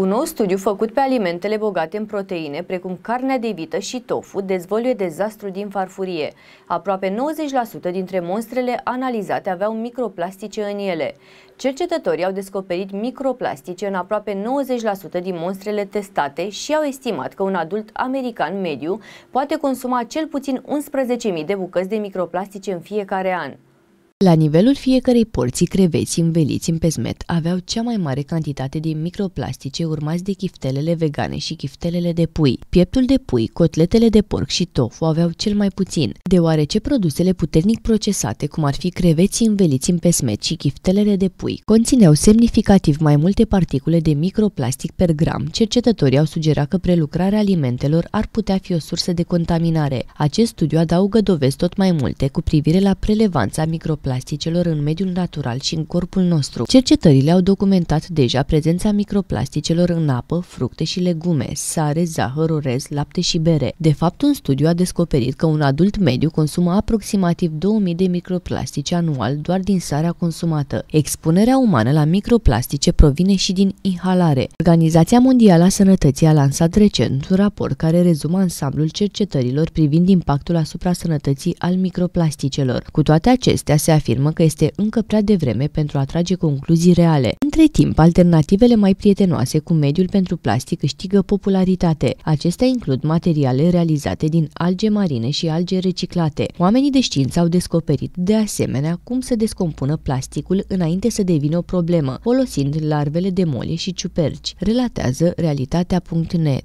Un nou studiu făcut pe alimentele bogate în proteine, precum carnea de vită și tofu, dezvăluie dezastru din farfurie. Aproape 90% dintre monstrele analizate aveau microplastice în ele. Cercetătorii au descoperit microplastice în aproape 90% din monstrele testate și au estimat că un adult american mediu poate consuma cel puțin 11.000 de bucăți de microplastice în fiecare an. La nivelul fiecărei porții, creveții înveliți în pezmet aveau cea mai mare cantitate de microplastice urmați de chiftelele vegane și chiftelele de pui. Pieptul de pui, cotletele de porc și tofu aveau cel mai puțin, deoarece produsele puternic procesate, cum ar fi creveții înveliți în pesmet și chiftelele de pui, conțineau semnificativ mai multe particule de microplastic per gram. Cercetătorii au sugerat că prelucrarea alimentelor ar putea fi o sursă de contaminare. Acest studiu adaugă dovezi tot mai multe cu privire la prelevanța microplastic microplasticelor în mediul natural și în corpul nostru. Cercetările au documentat deja prezența microplasticelor în apă, fructe și legume, sare, zahăr, orez, lapte și bere. De fapt, un studiu a descoperit că un adult mediu consumă aproximativ 2000 de microplastice anual doar din sarea consumată. Expunerea umană la microplastice provine și din inhalare. Organizația Mondială a Sănătății a lansat recent un raport care rezumă ansamblul cercetărilor privind impactul asupra sănătății al microplasticelor. Cu toate acestea, se afirmă că este încă prea devreme pentru a trage concluzii reale. Între timp, alternativele mai prietenoase cu mediul pentru plastic câștigă popularitate. Acestea includ materiale realizate din alge marine și alge reciclate. Oamenii de știință au descoperit, de asemenea, cum să descompună plasticul înainte să devină o problemă, folosind larvele de molie și ciuperci, relatează realitatea.net.